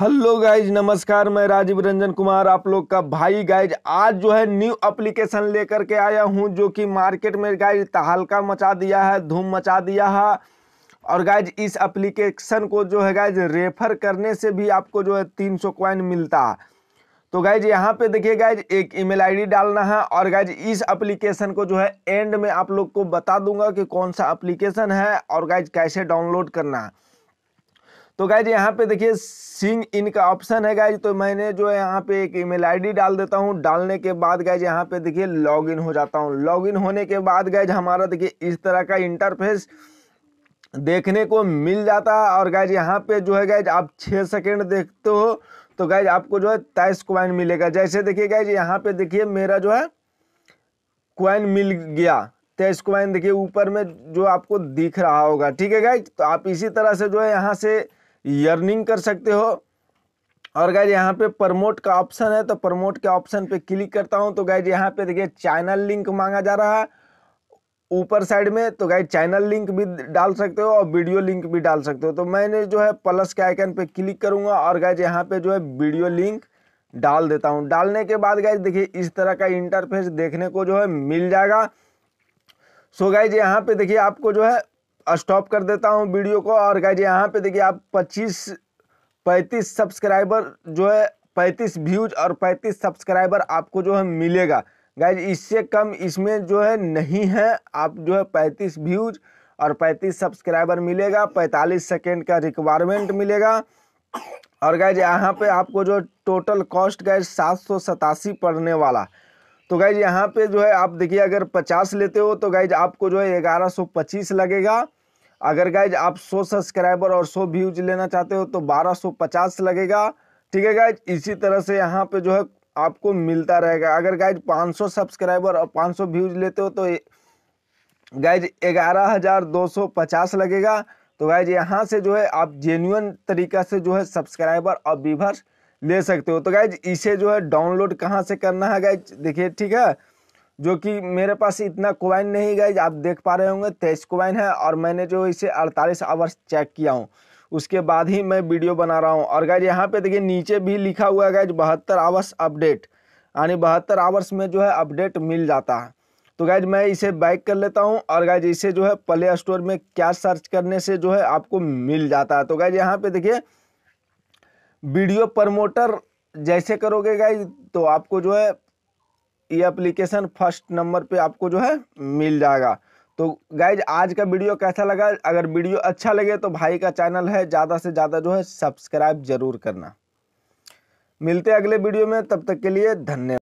hello guys नमस्कार मैं राजीव रंजन कुमार आप लोग का भाई गाइज आज जो है न्यू एप्लीकेशन लेकर के आया हूं जो कि मार्केट में गाइज तहलका मचा दिया है धूम मचा दिया है और गाइज इस एप्लीकेशन को जो है गाइज रेफर करने से भी आपको जो है तीन सौ क्वाइन मिलता है तो गाइज यहाँ पे देखिए गाइज एक ईमेल आईडी डालना है और गाइज इस एप्लीकेशन को जो है एंड में आप लोग को बता दूंगा कि कौन सा एप्लीकेशन है और गाइज कैसे डाउनलोड करना है तो गाइज यहाँ पे देखिए सिंग इन का ऑप्शन है गाइज तो मैंने जो है यहाँ पे एक ईमेल आईडी डाल देता हूँ डालने के बाद गाइज यहाँ पे देखिए लॉगिन हो जाता हूँ लॉगिन होने के बाद गाइज हमारा देखिए इस तरह का इंटरफेस देखने को मिल जाता है और गाइज यहाँ पे जो है गाइज आप छः सेकेंड देखते हो तो गाइज आपको जो है तेईस क्वाइन मिलेगा जैसे देखिए गाइज यहाँ पे देखिए मेरा जो है क्वाइन मिल गया तेईस क्वाइन देखिए ऊपर में जो आपको दिख रहा होगा ठीक है गाइज तो आप इसी तरह से जो है यहाँ से यर्निंग कर सकते हो और गाइज यहाँ पे प्रमोट का ऑप्शन है तो प्रमोट के ऑप्शन पे क्लिक करता हूँ तो गाइज यहाँ पे देखिए चैनल लिंक मांगा जा रहा है ऊपर साइड में तो गाइज चैनल लिंक भी डाल सकते हो और वीडियो लिंक भी डाल सकते हो तो मैंने जो है प्लस के आइकन पे क्लिक करूँगा और गाइज यहाँ पे जो है वीडियो लिंक डाल देता हूँ डालने के बाद गाइज देखिए इस तरह का इंटरफेस देखने को जो है मिल जाएगा सो गाइज यहाँ पे देखिए आपको जो है स्टॉप कर देता हूँ वीडियो को और गाइज यहाँ पे देखिए आप 25 35 सब्सक्राइबर जो है 35 व्यूज और 35 सब्सक्राइबर आपको जो है मिलेगा गाइज इससे कम इसमें जो है नहीं है आप जो है 35 व्यूज और 35 सब्सक्राइबर मिलेगा 45 सेकेंड का रिक्वायरमेंट मिलेगा और गाइज यहाँ पे आपको जो टोटल कॉस्ट गाइज सात पड़ने वाला तो गाइज यहाँ पे जो है आप देखिए अगर पचास लेते हो तो गाइज आपको जो है ग्यारह सौ पच्चीस लगेगा अगर गाइज आप 100 सब्सक्राइबर और 100 व्यूज लेना चाहते हो तो 1250 लगेगा ठीक है गाइज इसी तरह से यहाँ पे जो है आपको मिलता रहेगा अगर गाइज 500 सब्सक्राइबर और 500 व्यूज लेते हो तो गाइज 11250 लगेगा तो गाइज यहाँ से जो है आप जेन्यून तरीका से जो है सब्सक्राइबर और व्यूवर्स ले सकते हो तो गाइज इसे जो है डाउनलोड कहाँ से करना है गाइज देखिए ठीक है जो कि मेरे पास इतना कोवाइन नहीं गए आप देख पा रहे होंगे तेईस कोवाइन है और मैंने जो इसे अड़तालीस आवर्स चेक किया हूँ उसके बाद ही मैं वीडियो बना रहा हूँ और गाइज यहाँ पे देखिए नीचे भी लिखा हुआ है गाइज बहत्तर आवर्स अपडेट यानी बहत्तर आवर्स में जो है अपडेट मिल जाता है तो गाइज मैं इसे बाइक कर लेता हूँ और गैज इसे जो है प्ले स्टोर में क्या सर्च करने से जो है आपको मिल जाता है तो गाइज यहाँ पे देखिए वीडियो प्रमोटर जैसे करोगे गाइज तो आपको जो है ये एप्लीकेशन फर्स्ट नंबर पे आपको जो है मिल जाएगा तो गाइज आज का वीडियो कैसा लगा अगर वीडियो अच्छा लगे तो भाई का चैनल है ज़्यादा से ज़्यादा जो है सब्सक्राइब जरूर करना मिलते हैं अगले वीडियो में तब तक के लिए धन्यवाद